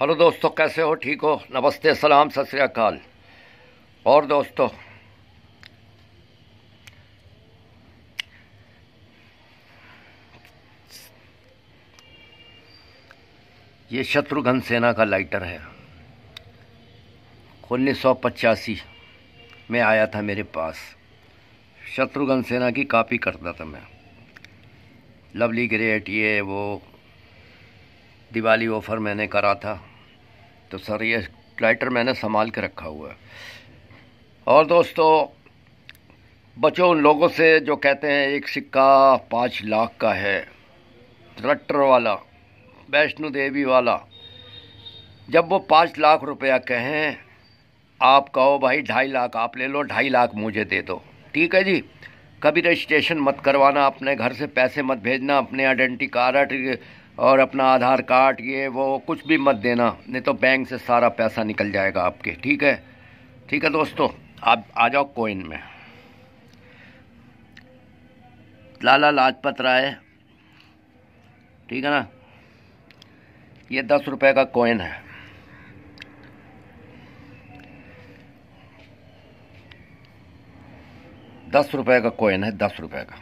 hello दोस्तों कैसे हो ठीक हो नमस्ते सलाम सत श्रीकाल और दोस्तों ये शत्रुघ्न सेना का लाइटर है उन्नीस में आया था मेरे पास शत्रुघ्न सेना की कापी करता था मैं लवली ग्रेट ये वो दिवाली ऑफ़र मैंने करा था तो सर ये लाइटर मैंने संभाल के रखा हुआ है और दोस्तों बचो उन लोगों से जो कहते हैं एक सिक्का पाँच लाख का है रट्टर वाला वैष्णो देवी वाला जब वो पाँच लाख रुपया कहें आप कहो भाई ढाई लाख आप ले लो ढाई लाख मुझे दे दो ठीक है जी कभी रजिस्ट्रेशन मत करवाना अपने घर से पैसे मत भेजना अपने आइडेंटी कार्ड और अपना आधार कार्ड ये वो कुछ भी मत देना नहीं तो बैंक से सारा पैसा निकल जाएगा आपके ठीक है ठीक है दोस्तों आप आ जाओ कोइन में लाला लाजपत राय ठीक है ना ये दस रुपये का कोइन है दस रुपये का कोइन है दस रुपये का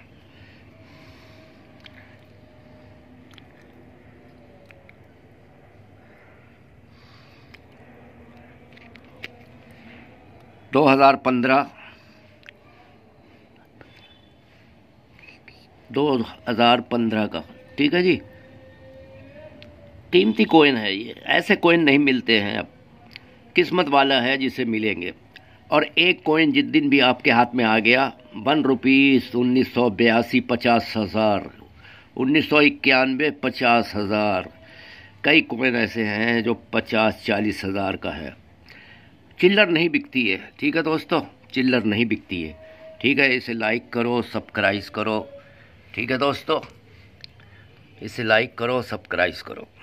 2015 का ठीक है जी कीमती कोइन है ये ऐसे कोइन नहीं मिलते हैं अब किस्मत वाला है जिसे मिलेंगे और एक कोइन जिस दिन भी आपके हाथ में आ गया वन रुपीस उन्नीस सौ बयासी पचास हज़ार उन्नीस सौ इक्यानवे पचास हज़ार कई कोइन ऐसे हैं जो पचास चालीस हज़ार का है चिल्लर नहीं बिकती है ठीक है दोस्तों चिल्लर नहीं बिकती है ठीक है इसे लाइक करो सब्सक्राइब करो ठीक है दोस्तों इसे लाइक करो सब्सक्राइब करो